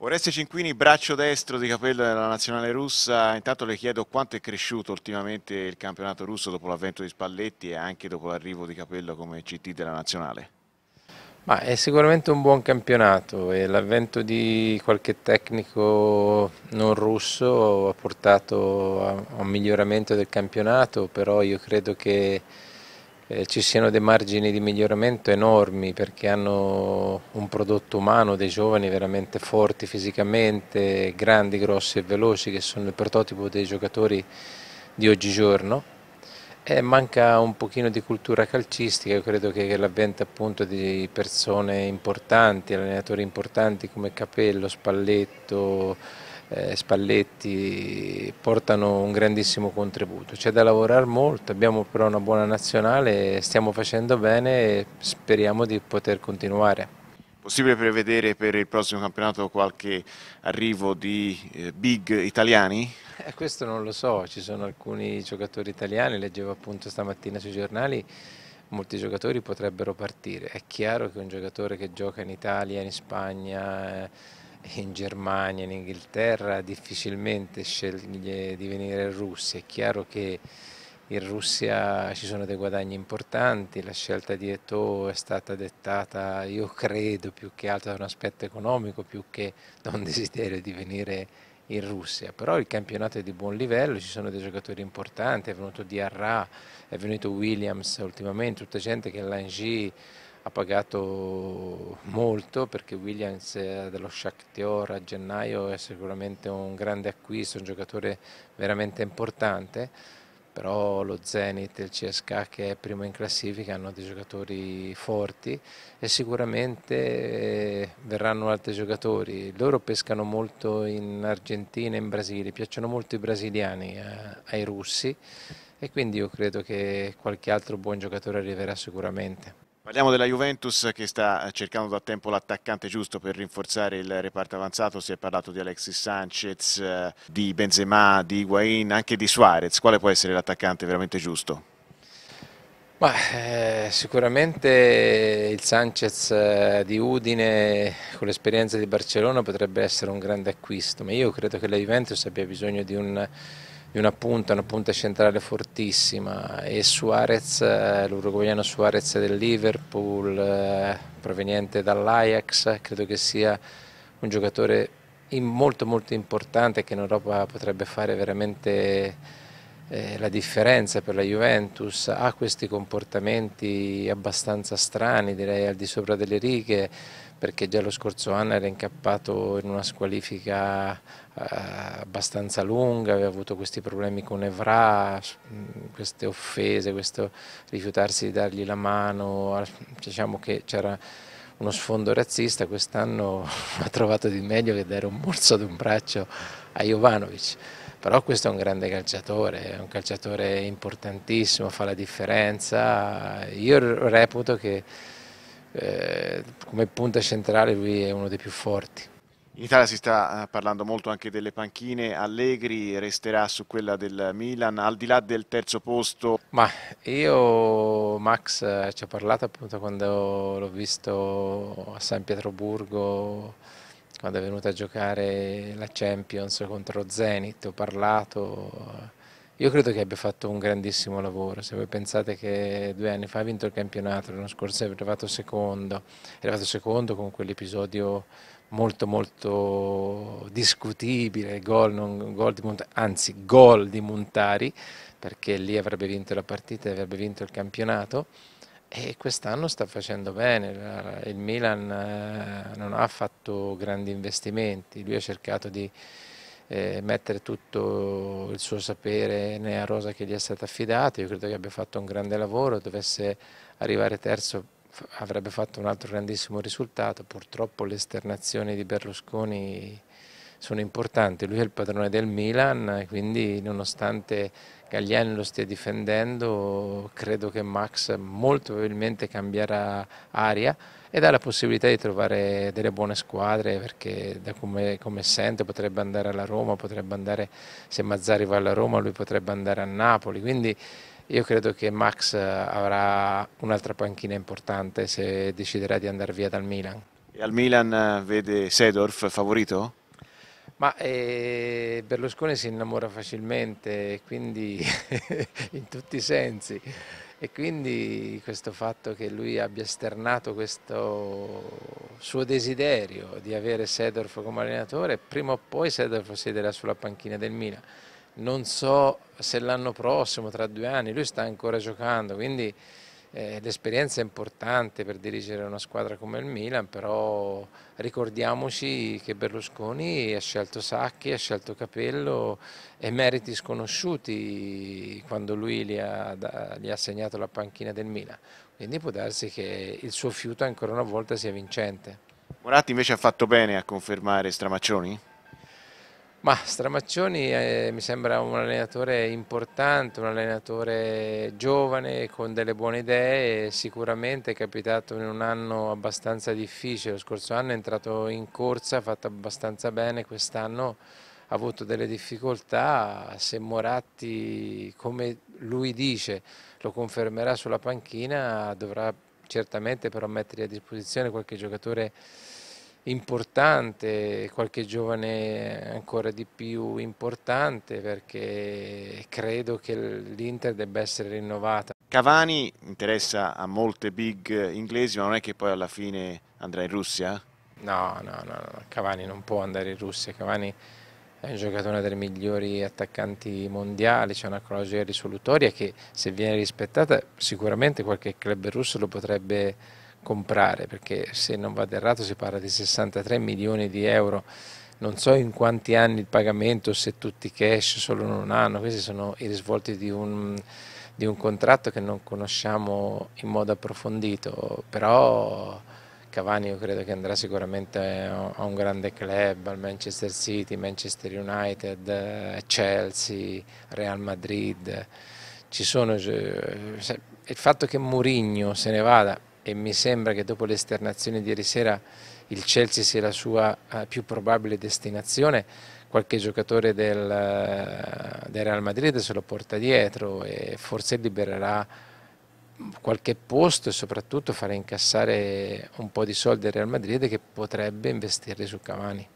Oreste Cinquini, braccio destro di capello della nazionale russa, intanto le chiedo quanto è cresciuto ultimamente il campionato russo dopo l'avvento di Spalletti e anche dopo l'arrivo di Capello come CT della nazionale? Ma è sicuramente un buon campionato e l'avvento di qualche tecnico non russo ha portato a un miglioramento del campionato, però io credo che eh, ci siano dei margini di miglioramento enormi perché hanno un prodotto umano, dei giovani veramente forti fisicamente, grandi, grossi e veloci che sono il prototipo dei giocatori di oggigiorno. E manca un pochino di cultura calcistica, io credo che, che l'avvento appunto di persone importanti, allenatori importanti come Capello, Spalletto, eh, Spalletti portano un grandissimo contributo. C'è da lavorare molto, abbiamo però una buona nazionale, stiamo facendo bene e speriamo di poter continuare. Possibile prevedere per il prossimo campionato qualche arrivo di eh, big italiani? Eh, questo non lo so, ci sono alcuni giocatori italiani, leggevo appunto stamattina sui giornali, molti giocatori potrebbero partire. È chiaro che un giocatore che gioca in Italia, in Spagna eh, in Germania, in Inghilterra difficilmente sceglie di venire in Russia, è chiaro che in Russia ci sono dei guadagni importanti, la scelta di Eto è stata dettata, io credo, più che altro da un aspetto economico, più che da un desiderio di venire in Russia. Però il campionato è di buon livello, ci sono dei giocatori importanti, è venuto Diarra, è venuto Williams ultimamente, tutta gente che l'Angie ha pagato molto perché Williams dello Shakhtar a gennaio è sicuramente un grande acquisto, un giocatore veramente importante, però lo Zenit e il CSK che è primo in classifica hanno dei giocatori forti e sicuramente eh, verranno altri giocatori. Loro pescano molto in Argentina e in Brasile, piacciono molto i brasiliani eh, ai russi e quindi io credo che qualche altro buon giocatore arriverà sicuramente. Parliamo della Juventus che sta cercando da tempo l'attaccante giusto per rinforzare il reparto avanzato, si è parlato di Alexis Sanchez, eh, di Benzema, di Higuain, anche di Suarez, quale può essere l'attaccante veramente giusto? Ma, eh, sicuramente il Sanchez eh, di Udine con l'esperienza di Barcellona potrebbe essere un grande acquisto, ma io credo che la Juventus abbia bisogno di un di una punta, una punta centrale fortissima e Suarez, eh, l'uruguayano Suarez del Liverpool eh, proveniente dall'Ajax, credo che sia un giocatore molto molto importante che in Europa potrebbe fare veramente eh, la differenza per la Juventus, ha questi comportamenti abbastanza strani, direi al di sopra delle righe, perché già lo scorso anno era incappato in una squalifica eh, abbastanza lunga, aveva avuto questi problemi con Evra, mm, queste offese, questo rifiutarsi di dargli la mano, diciamo che c'era uno sfondo razzista, quest'anno ha trovato di meglio che dare un morso ad un braccio a Jovanovic. Però questo è un grande calciatore, è un calciatore importantissimo, fa la differenza. Io reputo che eh, come punta centrale lui è uno dei più forti. In Italia si sta eh, parlando molto anche delle panchine, Allegri resterà su quella del Milan, al di là del terzo posto? Ma io, Max, eh, ci ho parlato appunto quando l'ho visto a San Pietroburgo, quando è venuto a giocare la Champions contro Zenit, ho parlato io credo che abbia fatto un grandissimo lavoro, se voi pensate che due anni fa ha vinto il campionato, l'anno scorso è arrivato secondo, è arrivato secondo con quell'episodio molto molto discutibile, gol, non, gol di Montari, anzi gol di Montari, perché lì avrebbe vinto la partita e avrebbe vinto il campionato e quest'anno sta facendo bene, il Milan eh, non ha fatto grandi investimenti, lui ha cercato di eh, mettere tutto il suo sapere nella rosa che gli è stata affidata, io credo che abbia fatto un grande lavoro, dovesse arrivare terzo avrebbe fatto un altro grandissimo risultato, purtroppo le esternazioni di Berlusconi sono importanti, lui è il padrone del Milan, quindi nonostante Gagliani lo stia difendendo, credo che Max molto probabilmente cambierà aria e dà la possibilità di trovare delle buone squadre perché da come, come sente potrebbe andare alla Roma, potrebbe andare, se Mazzari va alla Roma lui potrebbe andare a Napoli, quindi io credo che Max avrà un'altra panchina importante se deciderà di andare via dal Milan. E al Milan eh, vede Sedorf favorito? Ma eh, Berlusconi si innamora facilmente, quindi in tutti i sensi e quindi questo fatto che lui abbia esternato questo suo desiderio di avere Sedorf come allenatore, prima o poi Sedorf siederà sulla panchina del Milan. Non so se l'anno prossimo, tra due anni, lui sta ancora giocando, quindi eh, l'esperienza è importante per dirigere una squadra come il Milan, però ricordiamoci che Berlusconi ha scelto Sacchi, ha scelto Capello e meriti sconosciuti quando lui gli ha, gli ha assegnato la panchina del Milan. Quindi può darsi che il suo fiuto ancora una volta sia vincente. Moratti invece ha fatto bene a confermare Stramaccioni? Ma Stramaccioni è, eh, mi sembra un allenatore importante, un allenatore giovane con delle buone idee sicuramente è capitato in un anno abbastanza difficile, lo scorso anno è entrato in corsa, ha fatto abbastanza bene, quest'anno ha avuto delle difficoltà, se Moratti come lui dice lo confermerà sulla panchina dovrà certamente però mettere a disposizione qualche giocatore importante, qualche giovane ancora di più importante perché credo che l'Inter debba essere rinnovata. Cavani interessa a molte big inglesi ma non è che poi alla fine andrà in Russia? No, no, no, no. Cavani non può andare in Russia, Cavani è un giocatore dei migliori attaccanti mondiali, c'è una clausola risolutoria che se viene rispettata sicuramente qualche club russo lo potrebbe comprare, perché se non vado errato si parla di 63 milioni di euro, non so in quanti anni il pagamento, se tutti cash, solo in un anno, questi sono i risvolti di un, di un contratto che non conosciamo in modo approfondito, però Cavani io credo che andrà sicuramente a un grande club, al Manchester City, Manchester United, eh, Chelsea, Real Madrid. Ci sono, eh, il fatto che Mourinho se ne vada e mi sembra che dopo l'esternazione di ieri sera il Chelsea sia la sua eh, più probabile destinazione, qualche giocatore del, eh, del Real Madrid se lo porta dietro e forse libererà qualche posto e soprattutto farà incassare un po' di soldi al Real Madrid che potrebbe investirli su Cavani.